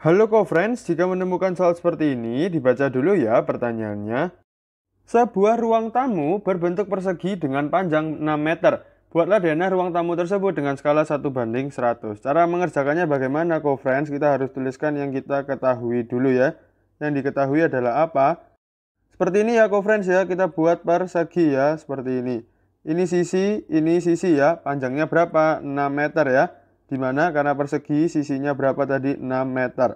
Halo co-friends, jika menemukan soal seperti ini, dibaca dulu ya pertanyaannya. Sebuah ruang tamu berbentuk persegi dengan panjang 6 meter. Buatlah denah ruang tamu tersebut dengan skala 1 banding 100. Cara mengerjakannya bagaimana co-friends? Kita harus tuliskan yang kita ketahui dulu ya. Yang diketahui adalah apa? Seperti ini ya co-friends ya, kita buat persegi ya, seperti ini. Ini sisi, ini sisi ya, panjangnya berapa? 6 meter ya. Dimana karena persegi sisinya berapa tadi? 6 meter.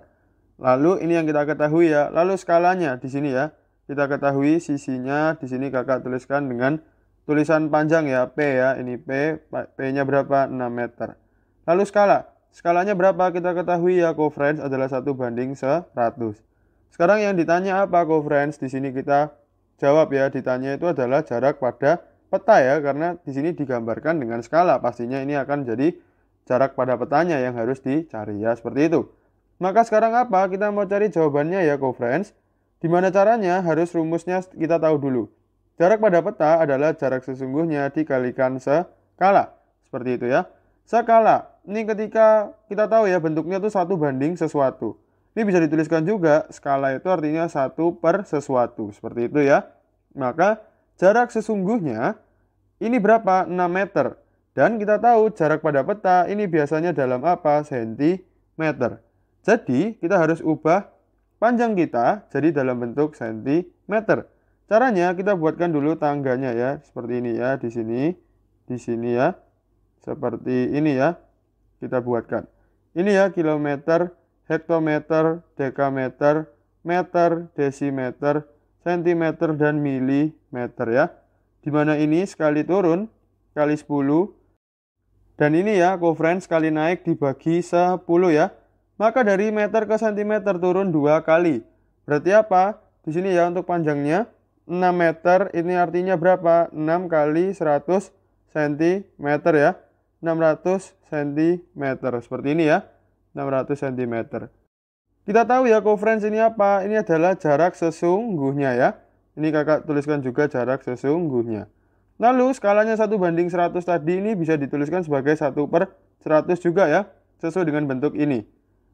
Lalu ini yang kita ketahui ya. Lalu skalanya di sini ya. Kita ketahui sisinya di sini kakak tuliskan dengan tulisan panjang ya P ya. Ini P, P-nya berapa? 6 meter. Lalu skala. Skalanya berapa? Kita ketahui ya friends adalah satu banding 100. Sekarang yang ditanya apa friends Di sini kita jawab ya. Ditanya itu adalah jarak pada peta ya. Karena di sini digambarkan dengan skala. Pastinya ini akan jadi jarak pada petanya yang harus dicari ya seperti itu. Maka sekarang apa? Kita mau cari jawabannya ya co-friends. Dimana caranya? Harus rumusnya kita tahu dulu. Jarak pada peta adalah jarak sesungguhnya dikalikan skala. Seperti itu ya. Skala. Ini ketika kita tahu ya bentuknya itu satu banding sesuatu. Ini bisa dituliskan juga skala itu artinya satu per sesuatu. Seperti itu ya. Maka jarak sesungguhnya ini berapa? 6 meter. Dan kita tahu jarak pada peta ini biasanya dalam apa? Sentimeter. Jadi kita harus ubah panjang kita jadi dalam bentuk sentimeter. Caranya kita buatkan dulu tangganya ya, seperti ini ya, di sini, di sini ya, seperti ini ya, kita buatkan. Ini ya kilometer, hektometer, dekameter, meter, desimeter, sentimeter, dan milimeter ya. Dimana ini sekali turun, kali 10, dan ini ya, kovren kali naik dibagi 10 ya. Maka dari meter ke sentimeter turun dua kali. Berarti apa? Di sini ya untuk panjangnya 6 meter ini artinya berapa? 6 kali 100 cm ya. 600 cm seperti ini ya. 600 cm. Kita tahu ya coverage ini apa? Ini adalah jarak sesungguhnya ya. Ini kakak tuliskan juga jarak sesungguhnya. Lalu skalanya 1 banding 100 tadi ini bisa dituliskan sebagai 1 per 100 juga ya, sesuai dengan bentuk ini.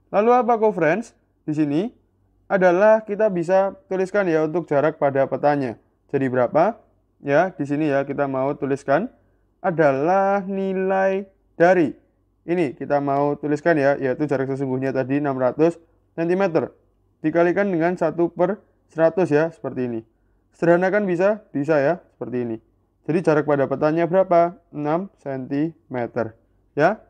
Lalu apa friends? Di sini adalah kita bisa tuliskan ya untuk jarak pada petanya. Jadi berapa? Ya, di sini ya kita mau tuliskan adalah nilai dari ini kita mau tuliskan ya, yaitu jarak sesungguhnya tadi 600 cm. Dikalikan dengan 1 per 100 ya, seperti ini. Sederhanakan bisa? Bisa ya, seperti ini. Jadi jarak pada petanya berapa? 6 cm. Ya.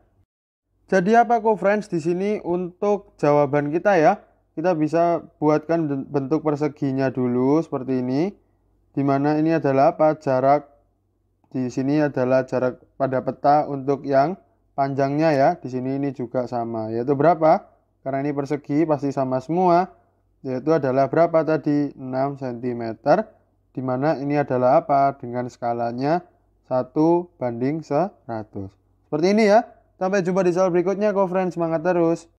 Jadi apa kok friends di sini untuk jawaban kita ya? Kita bisa buatkan bentuk perseginya dulu seperti ini. Dimana ini adalah apa? Jarak di sini adalah jarak pada peta untuk yang panjangnya ya. Di sini ini juga sama, yaitu berapa? Karena ini persegi pasti sama semua, yaitu adalah berapa tadi? 6 cm di mana ini adalah apa dengan skalanya 1 banding 100. Seperti ini ya. Sampai jumpa di soal berikutnya, co friends. Semangat terus.